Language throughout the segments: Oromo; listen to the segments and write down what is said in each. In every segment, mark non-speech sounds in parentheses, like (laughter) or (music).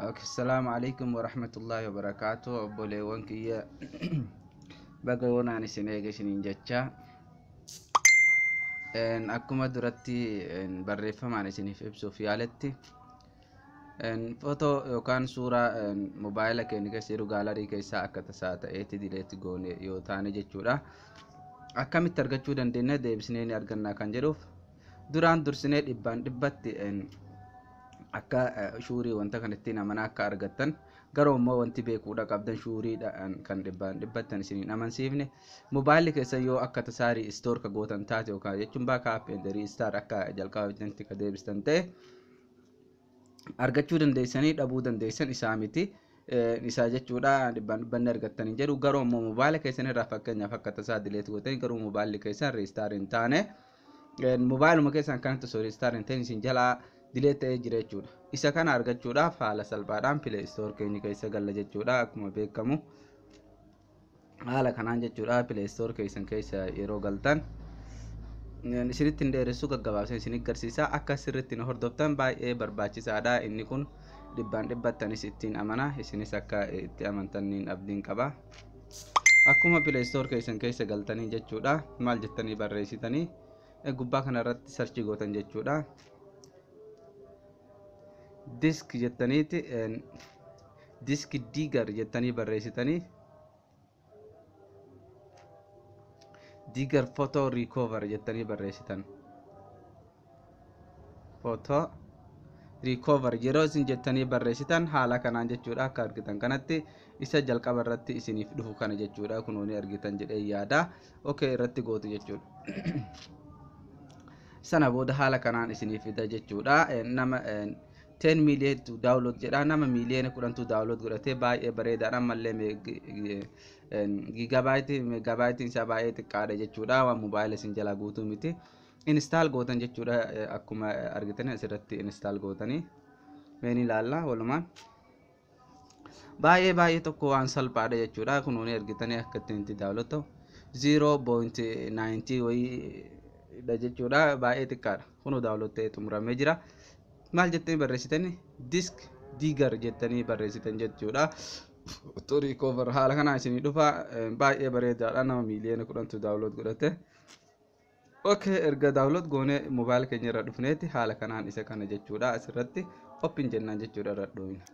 asalaamu alaikum warahmatullahi wabarakaatu obboleewwan kiyya (clears throat) baga wonaan isin eegasiniin jecha akkuma duratti barreeffamaan isiniif ibsuuf yaaletti foto yookaan suuraa mobaayila keenya keessi gaalarii keessaa akka tasaa ta'eeti dileetti goone yoo taane jechuudha akkamitti argachuu dandeenya deebisnee ni argannaa kan jedhuuf duraan dursinee dhibbaan dhibbatti akka shuurii wanta kanatti namana akka argattan garuu immoo wanti beekuudha qabdan shuuriidhaan kan dhibbaan dhibbattan isin hin amansiifne mobaayilii keessa yoo akka tasaarii istoor ka gootan taate yookaan jechuun baakaa aappendarii istaar akka jalqaba jalqabaatti ka deebistan ta'e argachuu dandeessanii dhabuu dandeessan isaa miti. isaa jechuudha dhibban dhibbanni hin jedhu garuu immoo mobaayila keessan irraa fakkeenyaaf akka tasaa dileet gootan garuu mobaayilli keessan reestaar hin taane mobaayiluma keessan kanatti soo reestaar hin ta'in isin jalaa dilee ta'ee jira jechuudha. Isa kana argachuudhaaf haala salphaadhaan Play Store keenya keessa galla jechuudha. Akkuma beekamu haala kanaan jechuudha Play Store keessan keessa yeroo galtan isinitti hin dheeressu gaggabaabsee isin garsiisa akka sirriitti nu hordoftan baay'ee barbaachisaadha inni kun dhibbaan dhibbattanis ittiin amana isinis akka itti amantan niin abdiin qaba akkuma pileestoor keessan keessa galtanii jechuudha maal jettanii barreessitanii gubbaa kanarratti sarchii gootan jechuudha disk jettaniiti disk digger jettanii barreessitanii digger photo recover jettanii barreessitan photo recover yeroo isin jettanii barreessitan haala kanaan jechuudha akka argitan kanatti isa jalqaba irratti isiniif dhufu kana jechuudha kunuuni argitan jedhee yaada ok irratti gootu jechuudha sana booda haala kanaan isiniif fida jechuudha nama 10 million to download jedha nama million kudhan to download godhatee baay'ee bareedaadha ammallee giigabaayitii meegabaayitiin isaa baay'ee xiqqaadha jechuudha waan moobaayila isin jalaa guutuu miti instaal gootan jechuudha akkuma argitan asirratti instaal gootanii meen ilaalla walumaan baay'ee baay'ee tokko waan salphaadha jechuudha kunuun argitanii akka ittiin itti daawlot ta'u ziiroo pooint naayintii wayii jechuudha baay'ee xiqqaadha kunu daawlot ta'ee xumuramee jira. maal jettanii barreessitanii disk diigar jettanii barreessitan jechuudha. Xurii koovar haala kanaa isinii dhufa baay'ee bareedaadha nama miiliyoona kudhantu daawulood godhate. Okay erga daawulood goonee moobaayil keenya irra dhufneeti haala kanaan isa kana jechuudha asirratti opiin jennaan jechuudha irra dhuumina.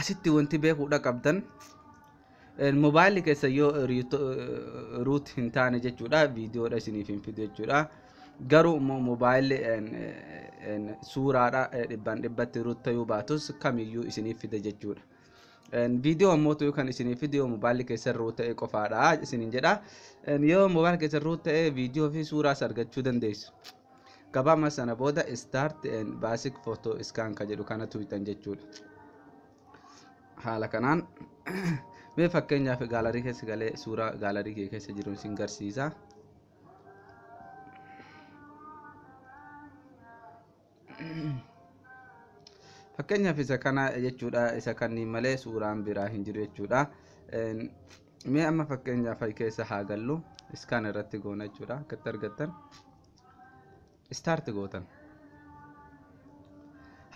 Asitti wanti beekuudha qabdan moobaayilii keessa yoo ruut hin taane jechuudha viidiyoodha isiniif hin fidu jechuudha. garuu immoo moobaayilli suuraadha eh, dhibban dhibbatti ruttayuu baatus kamiyyuu isiniif fide jechuudha. Viidiyoo ammoo kan isinii fidiyoo moobaayilii keessa yeroo ta'e qofaadha isin jedha. Yoo moobaayilii keessa yeroo ta'e viidiyoo fi suuraas argachuu dandeessu. Gabaama sana booda start baasik footoo iskaan kan jedhu kanatu bitan jechuudha. Haala kanaan (coughs) mee fakkeenyaaf gaalarii keessa galee suuraa gaalarii keessa jiru isin garsiisa. (clears throat) fakkeenyaaf isa kana jechuudha isa kanni malee suuraan biraa hin jiru jechuudha mee amma fakkeenyaaf keessa haa gallu iskaan irratti goona jechuudha argattan istaarti gootan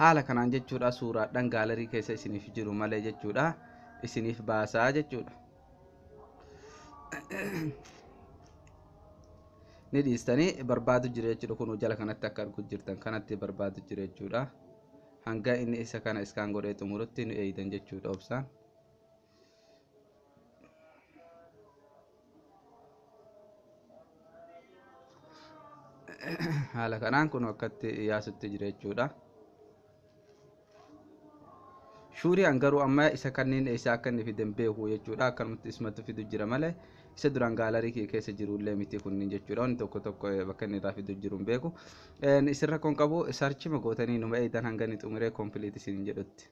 haala kanaan jechuudha suuraadhaan gaalarii keessa isiniif jiru malee jechuudha isiniif baasaa jechuudha (clears throat) ni dhiistanii barbaadu jira jechuudha kun jala kanatti akka arguu jirtan kanatti barbaadu jira jechuudha hanga inni isa kana iskaan godhee xumurutti nu eeydan jechuudha obsaan. (clears throat) haala kanaan kun akkatti yaasutti jira jechuudha. Shuuriyan garuu amma isa kanneen isa akka inni fiden beeku jechuudha akkanumatti ismatu fidu jira malee. isa duraan gaalarii keessa jirullee miti kunniin jechuudha inni tokko tokko eh, bakka inni irraa jiru eh, hin beeku isirra kon qabu sarchima gootanii numa eedan hanga inni xumuree kompileet isin jedhutti.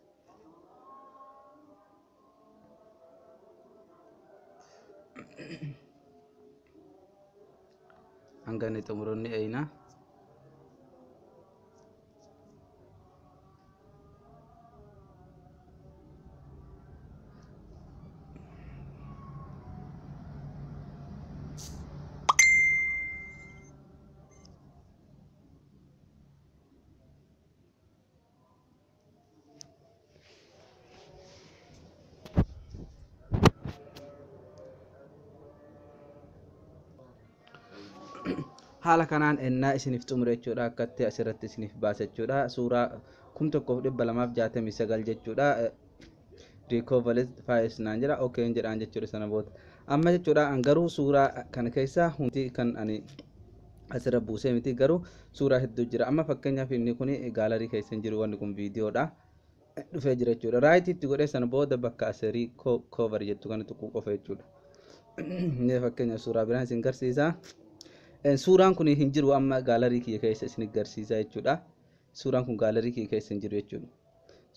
(coughs) hanga inni xumuroonni haala kanaan ennaa isiniif xumure jechuudha akkatti asirratti isiniif baasa jechuudha suuraa kum tokkoof dhibba lamaaf jaatamii sagal jechuudha riikoovalis faayis naan ok ookeen jedhaan jechuudha sana booda amma jechuudha garuu suuraa kana keessaa hundi kan ani asirra buusee miti garuu suuraa hedduu jira amma fakkeenyaaf inni kun gaalarii keessa hin jiru wanni kun viidiyoodha dhufee jira jechuudha raayitii itti godhee sana booda bakka asirii koovar jettu kana tuquu qofa jechuudha (clears throat) fakkeenyaaf suuraa biraan isin garsiisa. Eh, suuraan kun hin jiru amma gaalarii kiyya keessa isin garsiisaa jechuudha. Suuraan kun gaalarii kiyya keessa hin jiru jechuudha.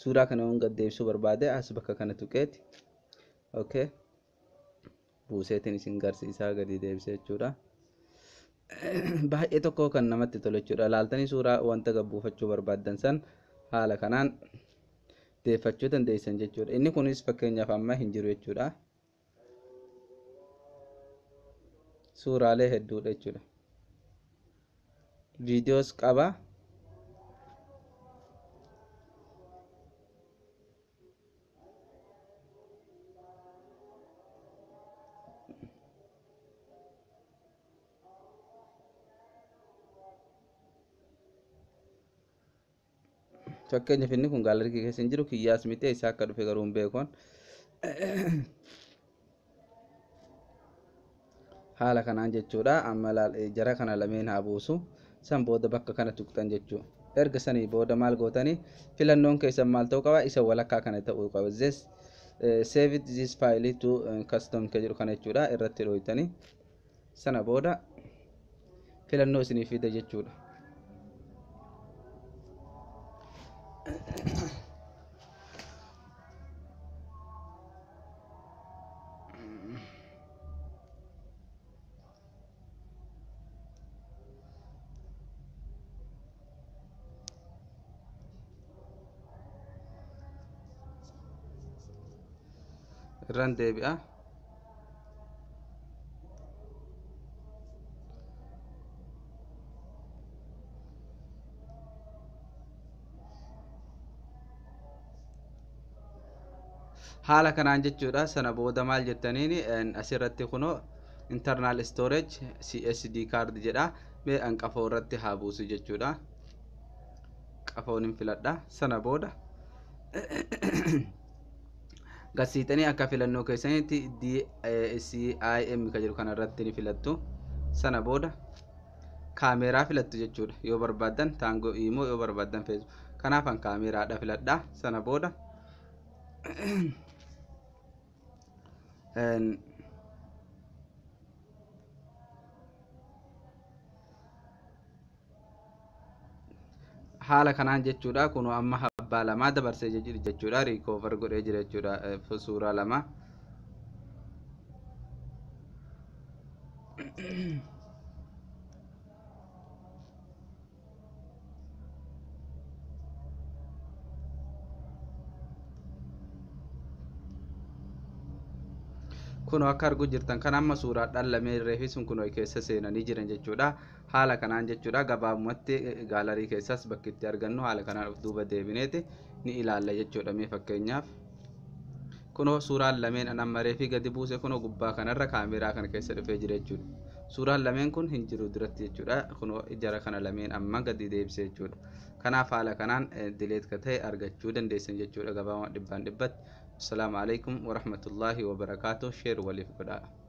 Suuraa kana waan gaddeebisuu barbaade as bakka kana tuqeeti. Okay. Buuseetiin isin garsiisaa gadi deebise jechuudha. (clears throat) Baay'ee tokko kan namatti tolu jechuudha. Laaltanii suuraa wanta gabbuufachuu barbaaddan san haala kanaan deeffachuu dandeessan jechuudha. Inni kunis fakkeenyaaf amma hin jiru jechuudha. Suuraalee hedduudha jechuudha. videos qaba fakkeenyaaf inni kun gaalargii keessa hin jiru kiyyaas miti isaa akka dhufe garuu hin beekoon haala kanaan jechuudha amma jara kana lameen haa buusu. san booda bakka kana tuqxan jechuu erga sanii booda maal gootanii filannoon keessan maal ta'uu qaba isa walakkaa kana ta'uu qaba zes save this file to custom ke jedhu kana jechuudha irratti dhooytanii sana booda filannoo isinii fida jechuudha irraan deebi'a haala kanaan jechuudha sana booda maal jettaniin asirratti kunoo internal storage csd card jedha mee an qafoo irratti haa buusu jechuudha qafoon hin filadha sana booda (coughs) gasiixanii akka filannoo keessanitti dcim kan jiru kanarratti ni filattu. Sana booda kaameeraa filattu jechuudha. Yoo barbaaddan taangoo imoo yoo barbaaddan feesu Kanaafan dha filadhaa. Sana booda (clears throat) haala kanaan jechuudha. Kun amma abbaa lamaa dabarsee jechuudha riikoovar godhee jira jechuudha suuraa lama kunoo akka arguu jirtan kan amma suuraa dhallamee irree fi sun kunoo keessa seenanii jiran jechuudha haala kanaan jechuudha gabaabumatti gaalarii keessas bakki itti argannu haala kanaan of duuba deebineeti ni ilaalla jechuudha mee fakkeenyaaf kunoo suuraan lameen anammaree fi gadi buuse kunoo gubbaa kanarra kaameeraa kana keessa dhufee jira jechuudha suuraan lameen kun hin jiru duratti jechuudha kunoo jara kana lameen amma gadi deebise jechuudha kanaaf haala kanaan dileet ka ta'e argachuu dandeessan jechuudha gabaabumatti dhibbaan dhibbatti السلام عليكم ورحمة الله وبركاته شير ولي فقداء